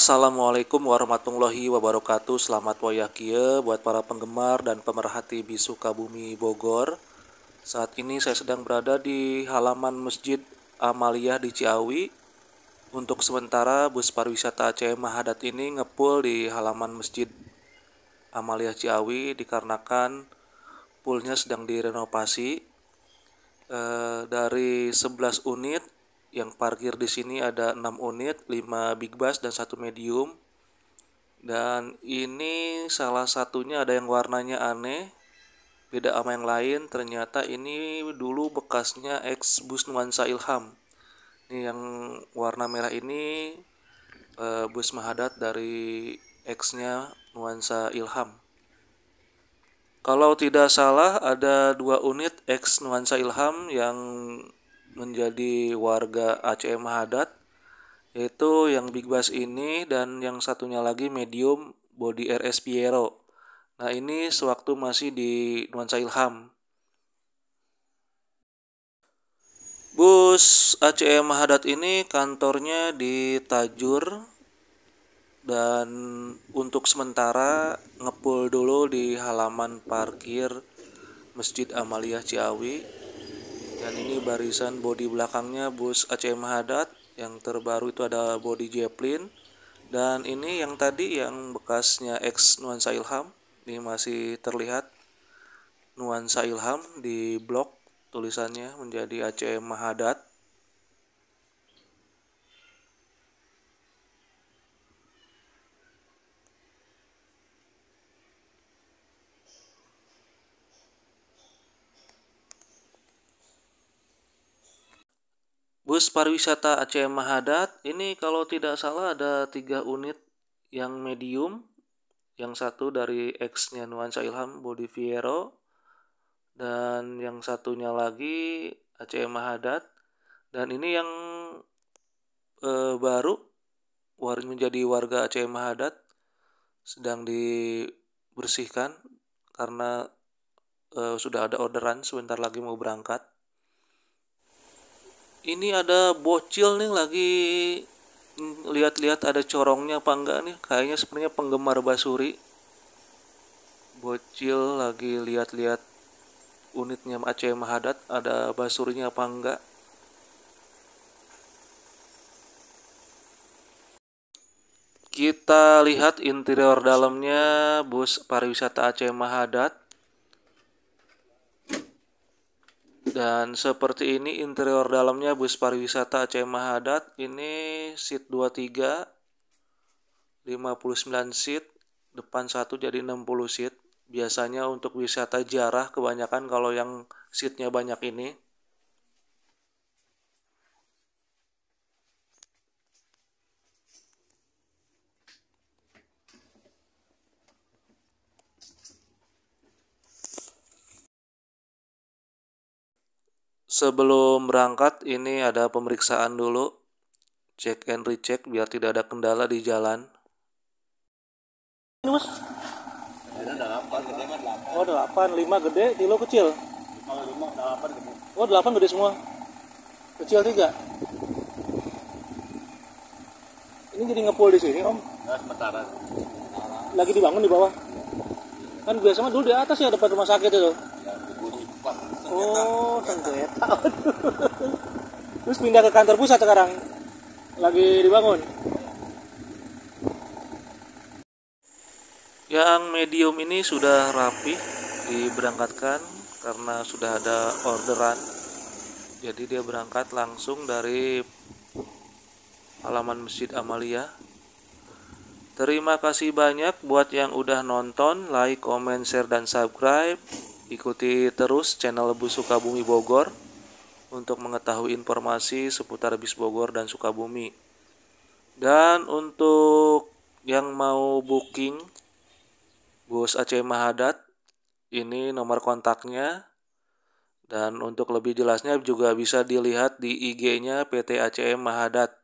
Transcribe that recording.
Assalamualaikum warahmatullahi wabarakatuh Selamat wayakie buat para penggemar dan pemerhati Bisu Kabumi Bogor Saat ini saya sedang berada di halaman Masjid Amaliyah di Ciawi Untuk sementara bus pariwisata Aceh Mahadat ini ngepul di halaman Masjid Amaliyah Ciawi Dikarenakan poolnya sedang direnovasi e, Dari 11 unit yang parkir di sini ada 6 unit, 5 big bus dan 1 medium. Dan ini salah satunya ada yang warnanya aneh, beda sama yang lain. Ternyata ini dulu bekasnya ex bus nuansa Ilham. Ini yang warna merah ini e, bus Mahadat dari ex nya nuansa Ilham. Kalau tidak salah ada dua unit ex nuansa Ilham yang menjadi warga ACM Mahadat yaitu yang Big Bass ini dan yang satunya lagi medium body RS Piero. Nah ini sewaktu masih di nuansa Ilham. Bus ACM Mahadat ini kantornya di Tajur dan untuk sementara ngepul dulu di halaman parkir Masjid Amalia Ciawi dan ini barisan bodi belakangnya bus ACM Hadad yang terbaru itu ada bodi Jeplin dan ini yang tadi yang bekasnya X Nuansa Ilham ini masih terlihat Nuansa Ilham di blok tulisannya menjadi ACM Mahadat. Bus pariwisata Aceh Mahadat ini kalau tidak salah ada tiga unit yang medium, yang satu dari X-nya Nuansa Ilham Bodi Fiero, dan yang satunya lagi Aceh Mahadat, dan ini yang e, baru war, menjadi warga Aceh Mahadat sedang dibersihkan karena e, sudah ada orderan sebentar lagi mau berangkat ini ada bocil nih lagi lihat-lihat ada corongnya apa enggak nih kayaknya sebenarnya penggemar basuri bocil lagi lihat-lihat unitnya Aceh Mahadat ada basurinya apa enggak kita lihat interior dalamnya bus pariwisata Aceh Mahadat Dan seperti ini interior dalamnya bus pariwisata Aceh Mahadat. Ini seat 23, 59 seat, depan 1 jadi 60 seat. Biasanya untuk wisata jarah kebanyakan kalau yang seatnya banyak ini. Sebelum berangkat ini ada pemeriksaan dulu. Check and recheck biar tidak ada kendala di jalan. ini Bus? Ada 8, gede mas 8. Oh 8, 5 gede, kilo kecil? 5, 5, 8 gede. Oh 8 gede semua? Kecil 3? Ini jadi ngepul di sini om? Nah, sementara. Lagi dibangun di bawah? Kan biasanya dulu di atas ya depan rumah sakit itu oh iya, tentu ya terus pindah ke kantor pusat sekarang lagi dibangun yang medium ini sudah rapi diberangkatkan karena sudah ada orderan jadi dia berangkat langsung dari halaman Masjid Amalia terima kasih banyak buat yang udah nonton like, comment, share, dan subscribe Ikuti terus channel Bus Sukabumi Bogor untuk mengetahui informasi seputar bis Bogor dan Sukabumi. Dan untuk yang mau booking bus Aceh Mahadat, ini nomor kontaknya. Dan untuk lebih jelasnya juga bisa dilihat di IG-nya PT ACM Mahadat.